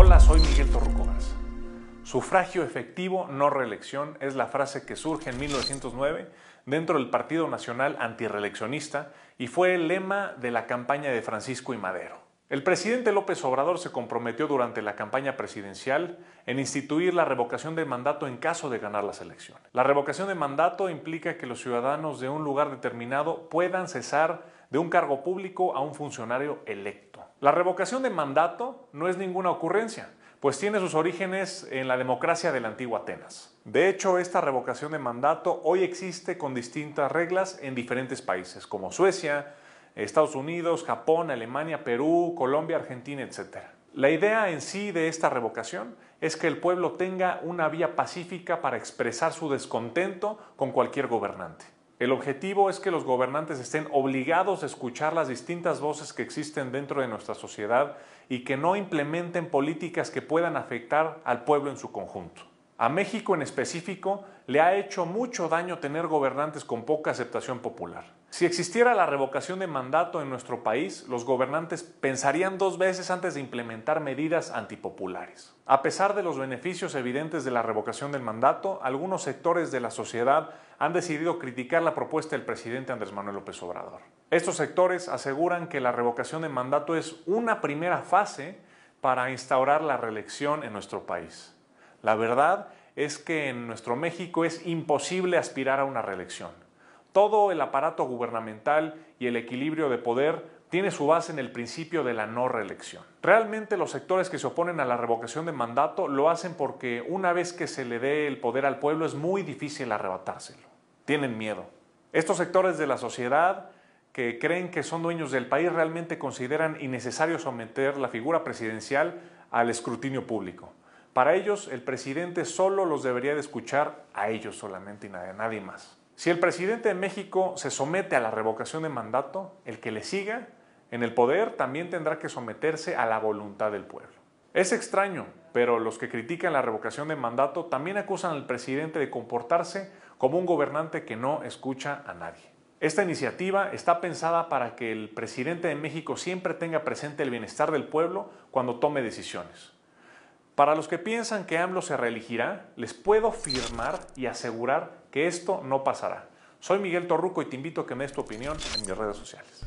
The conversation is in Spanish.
Hola, soy Miguel Torrucobras. Sufragio efectivo, no reelección, es la frase que surge en 1909 dentro del Partido Nacional Antireeleccionista y fue el lema de la campaña de Francisco y Madero. El presidente López Obrador se comprometió durante la campaña presidencial en instituir la revocación de mandato en caso de ganar las elecciones. La revocación de mandato implica que los ciudadanos de un lugar determinado puedan cesar de un cargo público a un funcionario electo. La revocación de mandato no es ninguna ocurrencia, pues tiene sus orígenes en la democracia de la antigua Atenas. De hecho, esta revocación de mandato hoy existe con distintas reglas en diferentes países, como Suecia, Estados Unidos, Japón, Alemania, Perú, Colombia, Argentina, etc. La idea en sí de esta revocación es que el pueblo tenga una vía pacífica para expresar su descontento con cualquier gobernante. El objetivo es que los gobernantes estén obligados a escuchar las distintas voces que existen dentro de nuestra sociedad y que no implementen políticas que puedan afectar al pueblo en su conjunto. A México en específico le ha hecho mucho daño tener gobernantes con poca aceptación popular. Si existiera la revocación de mandato en nuestro país, los gobernantes pensarían dos veces antes de implementar medidas antipopulares. A pesar de los beneficios evidentes de la revocación del mandato, algunos sectores de la sociedad han decidido criticar la propuesta del presidente Andrés Manuel López Obrador. Estos sectores aseguran que la revocación de mandato es una primera fase para instaurar la reelección en nuestro país. La verdad es que en nuestro México es imposible aspirar a una reelección. Todo el aparato gubernamental y el equilibrio de poder tiene su base en el principio de la no reelección. Realmente los sectores que se oponen a la revocación de mandato lo hacen porque una vez que se le dé el poder al pueblo es muy difícil arrebatárselo. Tienen miedo. Estos sectores de la sociedad que creen que son dueños del país realmente consideran innecesario someter la figura presidencial al escrutinio público. Para ellos, el presidente solo los debería de escuchar a ellos solamente y a nadie más. Si el presidente de México se somete a la revocación de mandato, el que le siga en el poder también tendrá que someterse a la voluntad del pueblo. Es extraño, pero los que critican la revocación de mandato también acusan al presidente de comportarse como un gobernante que no escucha a nadie. Esta iniciativa está pensada para que el presidente de México siempre tenga presente el bienestar del pueblo cuando tome decisiones. Para los que piensan que AMLO se reelegirá, les puedo firmar y asegurar que esto no pasará. Soy Miguel Torruco y te invito a que me des tu opinión en mis redes sociales.